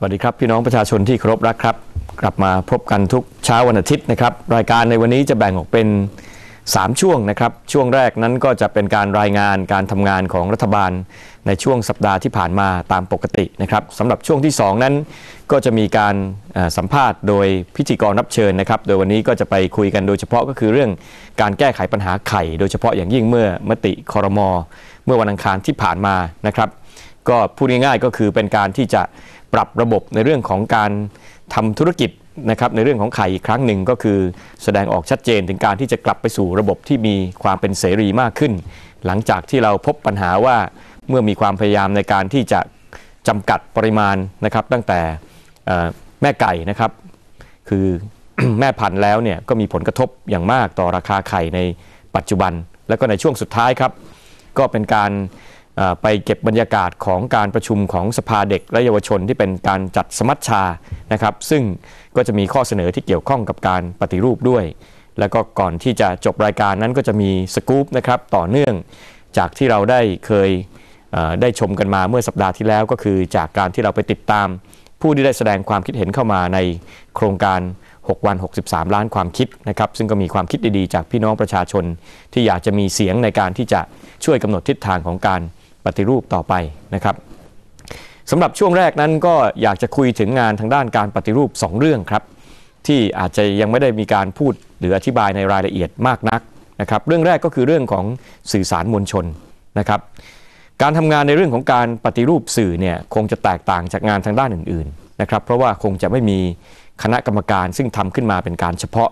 สวัสดีครับพี่น้องประชาชนที่เคารพรักครับ กลับมาพบกันทุกเช้าวันอาทิตย์นะครับ รายการในวันนี้จะแบ่งออกเป็น3ช่วงนะครับ ช่วงแรกนั้นก็จะเป็นการรายงานการทำงานของรัฐบาล ในช่วงสัปดาห์ที่ผ่านมาตามปกตินะครับสำหรับช่วงที่ 2 นั้น ก็จะมีการสัมภาษณ์โดยพิธีกรรับเชิญนะครับ โดยวันนี้ก็จะไปคุยกันโดยเฉพาะก็คือเรื่องการแก้ไขปัญหาไข่โดยเฉพาะอย่างยิ่งเมื่อมติคอรมอเมื่อวันอังคารที่ผ่านมานะครับ ก็พูดง่ายๆ ก็คือเป็นการที่จะปรับระบบในเรื่องของการทำธุรกิจนะครับในเรื่องของไข่อีกครั้งหนึ่งก็คือแสดงออกชัดเจนถึงการที่จะกลับไปสู่ระบบที่มีความเป็นเสรีมากขึ้น หลังจากที่เราพบปัญหาว่าเมื่อมีความพยายามในการที่จะจำกัดปริมาณนะครับตั้งแต่แม่ไก่นะครับ คือแม่พันธุ์แล้วเนี่ยก็มีผลกระทบอย่างมากต่อราคาไข่ในปัจจุบัน และก็ในช่วงสุดท้ายครับ ก็เป็นการไปเก็บบรรยากาศของการประชุมของสภาเด็กและเยาวชนที่เป็นการจัดสมัชชานะครับ ซึ่งก็จะมีข้อเสนอที่เกี่ยวข้องกับการปฏิรูปด้วย แล้วก็ก่อนที่จะจบรายการนั้นก็จะมีสกู๊ปนะครับต่อเนื่อง จากที่เราได้เคยได้ชมกันมาเมื่อสัปดาห์ที่แล้วก็คือ จากการที่เราไปติดตามผู้ที่ได้แสดงความคิดเห็นเข้ามาในโครงการ6วัน63ล้านความคิดนะครับ ซึ่งก็มีความคิดดีๆ จากพี่น้องประชาชน ที่อยากจะมีเสียงในการที่จะช่วยกำหนดทิศทางของการปฏิรูปต่อไปนะครับสำหรับช่วงแรกนั้นก็อยากจะคุยถึงงานทางด้านการปฏิรูป 2 เรื่องครับ ที่อาจจะยังไม่ได้มีการพูดหรืออธิบายในรายละเอียดมากนักนะครับ เรื่องแรกก็คือเรื่องของสื่อสารมวลชนนะครับ การทำงานในเรื่องของการปฏิรูปสื่อเนี่ยคงจะแตกต่างจากงานทางด้านอื่น ๆนะครับ เพราะว่าคงจะไม่มีคณะกรรมการซึ่งทำขึ้นมาเป็นการเฉพาะ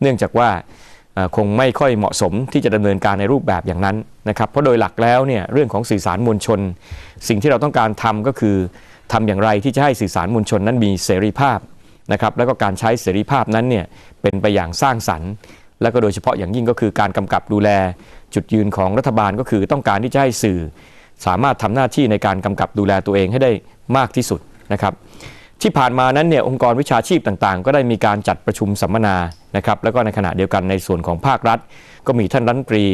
เนื่องจากว่าคงไม่ค่อยเหมาะสมที่จะดำเนินการในรูปแบบอย่างนั้นนะครับเพราะโดยหลักแล้วเนี่ยเรื่องของสื่อสารมวลชน สิ่งที่เราต้องการทำก็คือทำอย่างไรที่จะให้สื่อสารมวลชนนั้นมีเสรีภาพนะครับแล้วก็การใช้เสรีภาพนั้นเนี่ยเป็นไปอย่างสร้างสรรค์ และก็โดยเฉพาะอย่างยิ่งก็คือการกำกับดูแลจุดยืนของรัฐบาลก็คือต้องการที่จะให้สื่อ สามารถทำหน้าที่ในการกำกับดูแลตัวเองให้ได้มากที่สุดนะครับที่ผ่านมานั้นเนี่ย องค์กรวิชาชีพต่าง ๆ ก็ได้มีการจัดประชุมสัมมนานะครับ แล้วก็ในขณะเดียวกันในส่วนของภาครัฐก็มีท่านรัฐมนตรี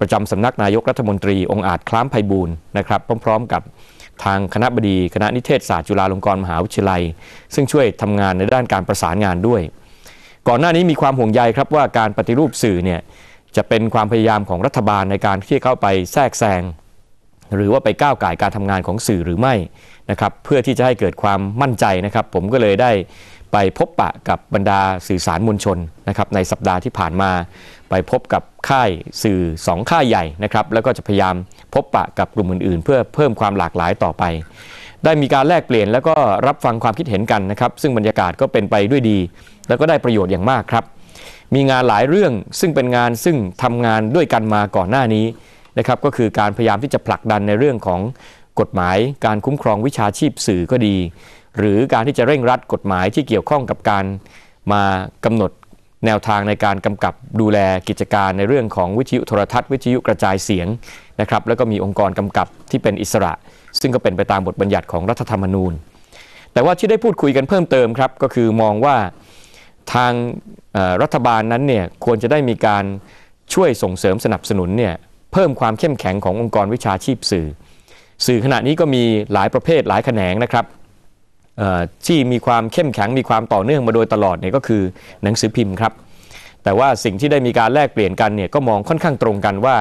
ประจำสำนักนายกรัฐมนตรี องค์อาจคล้ามไพบูลนะครับ พร้อม ๆ กับทางคณะบดีคณะนิเทศศาสตร์จุฬาลงกรณ์มหาวิทยาลัย ซึ่งช่วยทำงานในด้านการประสานงานด้วย ก่อนหน้านี้มีความห่วงใยครับว่าการปฏิรูปสื่อเนี่ยจะเป็นความพยายามของรัฐบาลในการที่เข้าไปแทรกแซงหรือว่าไปก้าวไก่การทำงานของสื่อหรือไม่นะครับเพื่อที่จะให้เกิดความมั่นใจนะครับ ผมก็เลยได้ไปพบปะกับบรรดาสื่อสารมวลชนนะครับในสัปดาห์ที่ผ่านมา ไปพบกับค่ายสื่อ 2 ค่ายใหญ่นะครับแล้วก็จะพยายามพบปะกับกลุ่มอื่นๆ เพื่อเพิ่มความหลากหลายต่อไป ได้มีการแลกเปลี่ยนแล้วก็รับฟังความคิดเห็นกันนะครับซึ่งบรรยากาศก็เป็นไปด้วยดี แล้วก็ได้ประโยชน์อย่างมากครับมีงานหลายเรื่องซึ่งเป็นงานซึ่งทำงานด้วยกันมาก่อนหน้านี้นะครับก็คือการพยายามที่จะผลักดันในเรื่องของกฎหมายการคุ้มครองวิชาชีพสื่อก็ดี หรือการที่จะเร่งรัดกฎหมายที่เกี่ยวข้องกับการมากำหนดแนวทางในการกำกับดูแลกิจการในเรื่องของวิทยุโทรทัศน์วิทยุกระจายเสียงนะครับแล้วก็มีองค์กรกำกับที่เป็นอิสระ ซึ่งก็เป็นไปตามบทบัญญัติของรัฐธรรมนูญ แต่ว่าที่ได้พูดคุยกันเพิ่มเติมครับก็คือมองว่าทางรัฐบาลนั้นเนี่ยควรจะได้มีการช่วยส่งเสริมสนับสนุนเนี่ยเพิ่มความเข้มแข็งขององค์กรวิชาชีพสื่อสื่อขณะนี้ก็มีหลายประเภทหลายแขนงนะครับที่มีความเข้มแข็งมีความต่อเนื่องมาโดยตลอดเนี่ยก็คือหนังสือพิมพ์ครับแต่ว่าสิ่งที่ได้มีการแลกเปลี่ยนกันเนี่ยก็มองค่อนข้างตรงกันว่า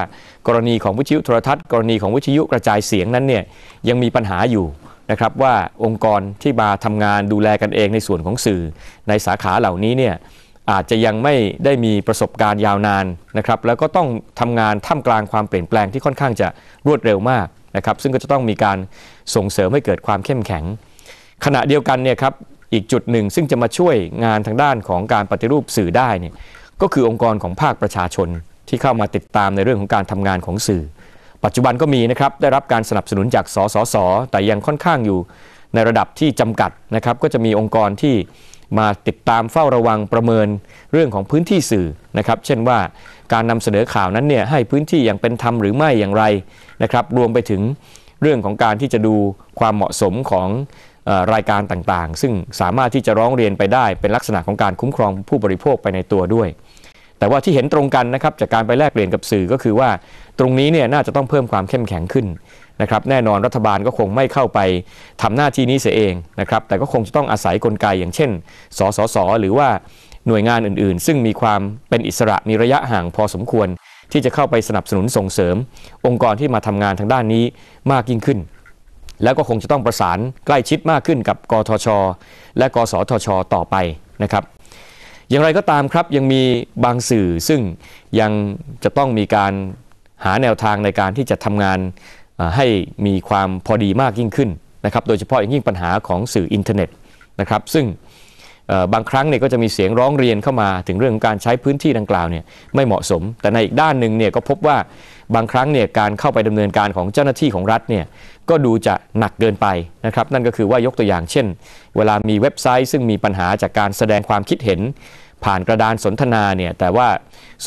กรณีของวิทยุโทรทัศน์ กรณีของวิทยุกระจายเสียงนั้นเนี่ยยังมีปัญหาอยู่นะครับว่าองค์กรที่มาทำงานดูแลกันเองในส่วนของสื่อ ในสาขาเหล่านี้เนี่ยอาจจะยังไม่ได้มีประสบการณ์ยาวนานนะครับแล้วก็ต้องทำงานท่ามกลางความเปลี่ยนแปลงที่ค่อนข้างจะรวดเร็วมากนะครับซึ่งก็จะต้องมีการส่งเสริมให้เกิดความเข้มแข็ง ขณะเดียวกันเนี่ยครับอีกจุดหนึ่ง ซึ่งจะมาช่วยงานทางด้านของการปฏิรูปสื่อได้เนี่ยก็คือองค์กรของภาคประชาชนที่เข้ามาติดตามในเรื่องของการทำงานของสื่อ ปัจจุบันก็มีนะครับได้รับการสนับสนุนจากสสสแต่ยังค่อนข้างอยู่ ในระดับที่จำกัดนะครับก็จะมีองค์กรที่มาติดตามเฝ้าระวังประเมินเรื่องของพื้นที่สื่อนะครับเช่นว่าการนำเสนอข่าวนั้นเนี่ยให้พื้นที่อย่างเป็นธรรมหรือไม่อย่างไรนะครับ รวมไปถึงเรื่องของการที่จะดูความเหมาะสมของรายการต่างๆ ซึ่งสามารถที่จะร้องเรียนไปได้เป็นลักษณะของการคุ้มครองผู้บริโภคไปในตัวด้วย แต่ว่าที่เห็นตรงกันนะครับจากการไปแลกเปลี่ยนกับสื่อก็คือว่าตรงนี้เนี่ยน่าจะต้องเพิ่มความเข้มแข็งขึ้นนะครับ แน่นอนรัฐบาลก็คงไม่เข้าไปทำหน้าที่นี้เสียเองนะครับแต่ก็คงจะต้องอาศัยกลไกอย่างเช่น สสส หรือว่าหน่วยงานอื่นๆ ซึ่งมีความเป็นอิสระ มีระยะห่างพอสมควรที่จะเข้าไปสนับสนุนส่งเสริม องค์กรที่มาทำงานทางด้านนี้มากยิ่งขึ้น แล้วก็คงจะต้องประสานใกล้ชิดมากขึ้นกับกทชและกสทช ต่อไปนะครับ อย่างไรก็ตามครับยังมีบางสื่อซึ่งยังจะต้องมีการหาแนวทางในการที่จะทำงานให้มีความพอดีมากยิ่งขึ้นนะครับโดยเฉพาะอย่างยิ่งปัญหาของสื่ออินเทอร์เน็ตนะครับ ซึ่งบางครั้งเนี่ยก็จะมีเสียงร้องเรียนเข้ามาถึงเรื่องการใช้พื้นที่ดังกล่าวเนี่ยไม่เหมาะสม แต่ในอีกด้านหนึ่งเนี่ยก็พบว่าบางครั้งเนี่ยการเข้าไปดำเนินการของเจ้าหน้าที่ของรัฐเนี่ยก็ดูจะหนักเกินไปนะครับ นั่นก็คือว่ายกตัวอย่างเช่น เวลามีเว็บไซต์ซึ่งมีปัญหาจากการแสดงความคิดเห็น ผ่านกระดานสนทนาเนี่ยแต่ว่า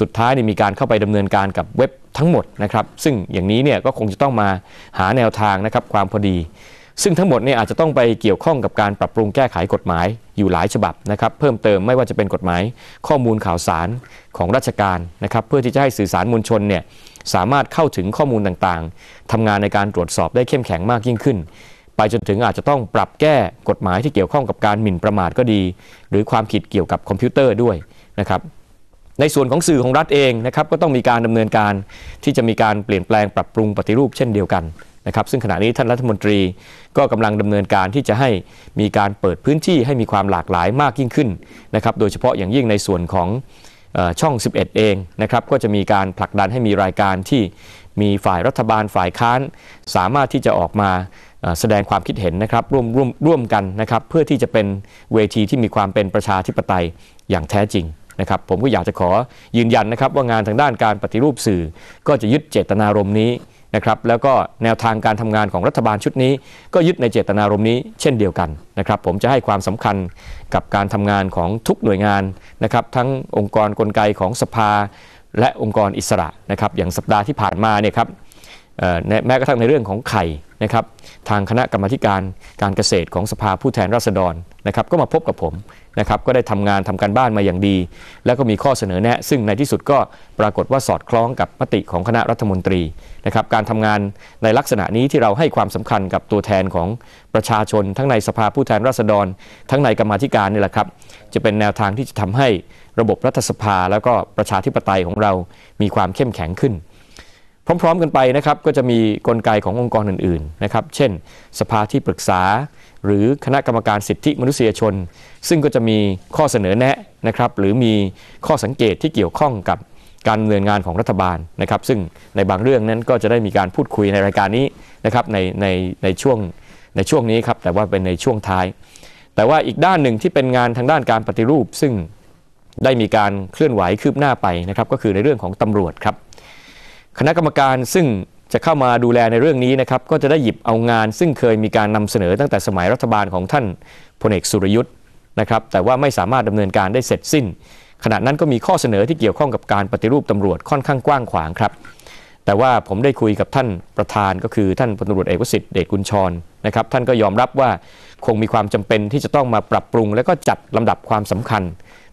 สุดท้ายนี่มีการเข้าไปดำเนินการกับเว็บทั้งหมดนะครับซึ่งอย่างนี้เนี่ยก็คงจะต้องมาหาแนวทางนะครับความพอดีซึ่งทั้งหมดเนี่ยอาจจะต้องไปเกี่ยวข้องกับการปรับปรุงแก้ไขกฎหมายอยู่หลายฉบับนะครับเพิ่มเติมไม่ว่าจะเป็นกฎหมายข้อมูลข่าวสารของราชการนะครับเพื่อที่จะให้สื่อสารมวลชนเนี่ยสามารถเข้าถึงข้อมูลต่างๆ ทำงานในการตรวจสอบได้เข้มแข็งมากยิ่งขึ้น ไปจนถึงอาจจะต้องปรับแก้กฎหมายที่เกี่ยวข้องกับการหมิ่นประมาทก็ดี หรือความผิดเกี่ยวกับคอมพิวเตอร์ด้วยนะครับในส่วนของสื่อของรัฐเองนะครับก็ต้องมีการดำเนินการที่จะมีการเปลี่ยนแปลงปรับปรุงปฏิรูป เช่นเดียวกันะครับซึ่งขณะนี้ท่านรัฐมนตรีก็กำลังดำเนินการที่จะให้มีการเปิดพื้นที่ให้มีความหลากหลายมากยิ่งขึ้นนะครับโดยเฉพาะอย่างยิ่งในส่วนของช่อง 11 เองนะครับก็จะมีการผลักดันให้มีรายการที่มีฝ่ายรัฐบาลฝ่ายค้านสามารถที่จะออกมาแสดงความคิดเห็นนะครับร่วมร่วมร่วมกันนะครับเพื่อที่จะเป็นเวทีที่มีความเป็นประชาธิปไตยอย่างแท้จริงนะครับผมก็อยากจะขอยืนยันนะครับว่างานทางด้านการปฏิรูปสื่อก็จะยึดเจตนารมณ์นี้นะครับแล้วก็แนวทางการทำงานของรัฐบาลชุดนี้ ก็ยึดในเจตนารมณ์นี้เช่นเดียวกันนะครับ ผมจะให้ความสำคัญกับการทำงานของทุกหน่วยงานนะครับ ทั้งองค์กรกลไกของสภาและองค์กรอิสระนะครับอย่างสัปดาห์ที่ผ่านมาเนี่ยครับแม้กระทั่งในเรื่องของไข่นะครับทางคณะกรรมการการเกษตรของสภาผู้แทนราษฎรนะครับก็มาพบกับผมนะครับก็ได้ทำงานทำการบ้านมาอย่างดี แล้วก็มีข้อเสนอแนะซึ่งในที่สุดก็ปรากฏว่าสอดคล้องกับมติของคณะรัฐมนตรีนะครับการทำงานในลักษณะนี้ที่เราให้ความสำคัญกับตัวแทนของประชาชน ทั้งในสภาผู้แทนราษฎร ทั้งในกรรมธิการนี่แหละครับจะเป็นแนวทางที่จะทำให้ระบบรัฐสภาแล้วก็ประชาธิปไตยของเรามีความเข้มแข็งขึ้นพร้อมๆกันไปนะครับก็จะมีกลไกขององค์กรอื่นๆนะครับเช่นสภาที่ปรึกษาหรือคณะกรรมการสิทธิมนุษยชน ซึ่งก็จะมีข้อเสนอแนะนะครับหรือมีข้อสังเกตที่เกี่ยวข้องกับการดำเนินงานของรัฐบาลนะครับ ซึ่งในบางเรื่องนั้นก็จะได้มีการพูดคุยในรายการนี้นะครับในในในช่วงในช่วงนี้ครับ แต่ว่าเป็นในช่วงท้าย แต่ว่าอีกด้านหนึ่งที่เป็นงานทางด้านการปฏิรูป ซึ่งได้มีการเคลื่อนไหวคืบหน้าไปนะครับก็คือในเรื่องของตำรวจครับคณะกรรมการซึ่งจะเข้ามาดูแลในเรื่องนี้นะครับก็จะได้หยิบเอางาน ซึ่งเคยมีการนำเสนอตั้งแต่สมัยรัฐบาลของท่านพลเอกสุรยุทธ์นะครับแต่ว่าไม่สามารถดำเนินการได้เสร็จสิ้น ขณะนั้นก็มีข้อเสนอที่เกี่ยวข้องกับการปฏิรูปตำรวจค่อนข้างกว้างขวางครับแต่ว่าผมได้คุยกับท่านประธานก็คือท่านพลตำรวจเอกวสิทธิ์เดชกุลชรนะครับท่านก็ยอมรับว่าคงมีความจำเป็นที่จะต้องมาปรับปรุง และก็จัดลำดับความสำคัญ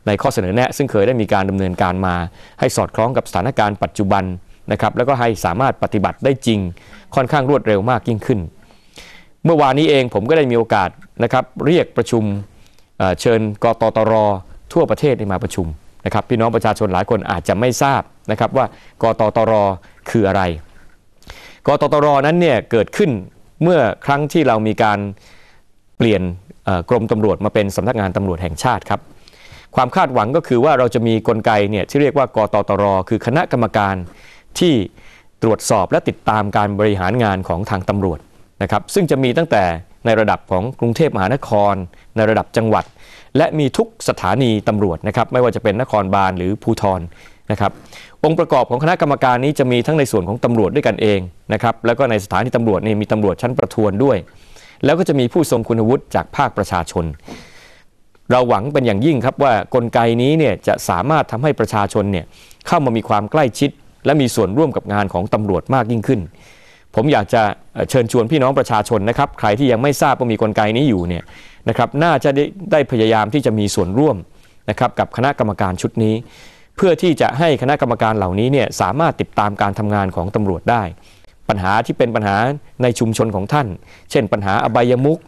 ในข้อเสนอแนะซึ่งเคยได้มีการดำเนินการมา ให้สอดคล้องกับสถานการณ์ปัจจุบันนะครับแล้วก็ให้สามารถปฏิบัติได้จริงค่อนข้างรวดเร็วมากยิ่งขึ้น เมื่อวานนี้เองผมก็ได้มีโอกาสนะครับ เรียกประชุมเชิญกตตร ทั่วประเทศมาประชุมนะครับพี่น้องประชาชนหลายคนอาจจะไม่ทราบนะครับว่ากตตรคืออะไร กตตรนั้นเนี่ยเกิดขึ้นเมื่อครั้งที่เรามีการเปลี่ยนกรมตำรวจมาเป็นสำนักงานตำรวจแห่งชาติครับ ความคาดหวังก็คือว่าเราจะมีกลไกเนี่ยที่เรียกว่ากตตรคือคณะกรรมการที่ตรวจสอบและติดตามการบริหารงานของทางตำรวจนะครับซึ่งจะมีตั้งแต่ในระดับของกรุงเทพมหานคร ในระดับจังหวัด และมีทุกสถานีตำรวจนะครับไม่ว่าจะเป็นนครบาลหรือภูทรนะครับองค์ประกอบของคณะกรรมการนี้ จะมีทั้งในส่วนของตำรวจด้วยกันเองนะครับแล้วก็ในสถานีตำรวจนี่มีตำรวจชั้นประทวนด้วย แล้วก็จะมีผู้ทรงคุณวุฒิ จากภาคประชาชน เราหวังเป็นอย่างยิ่งครับว่ากลไกนี้เนี่ยจะสามารถทำให้ประชาชนเนี่ยเข้ามามีความใกล้ชิดและมีส่วนร่วมกับงานของตำรวจมากยิ่งขึ้น ผมอยากจะเชิญชวนพี่น้องประชาชนนะครับ ใครที่ยังไม่ทราบว่ามีกลไกนี้อยู่เนี่ยนะครับ น่าจะได้ไดพยายามที่จะมีส่วนร่วมนะครับกับคณะกรรมการชุดนี้ เพื่อที่จะให้คณะกรรมการเหล่านี้เนี่ยสามารถติดตามการทำงานของตำรวจได้ ปัญหาที่เป็นปัญหาในชุมชนของท่าน เช่น ปัญหาอบายมุก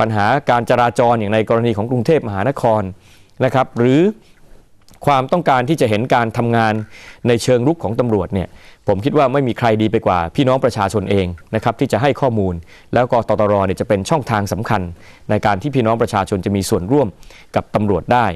ปัญหาการจราจรอย่างในกรณีของกรุงเทพมหานครนะครับ หรือความต้องการที่จะเห็นการทำงานในเชิงรุกของตำรวจเนี่ยผมคิดว่าไม่มีใครดีไปกว่า พี่น้องประชาชนเองนะครับที่จะให้ข้อมูล แล้วก็ตตรเนี่ยจะเป็นช่องทางสำคัญในการที่พี่น้องประชาชนจะมีส่วนร่วมกับตำรวจได้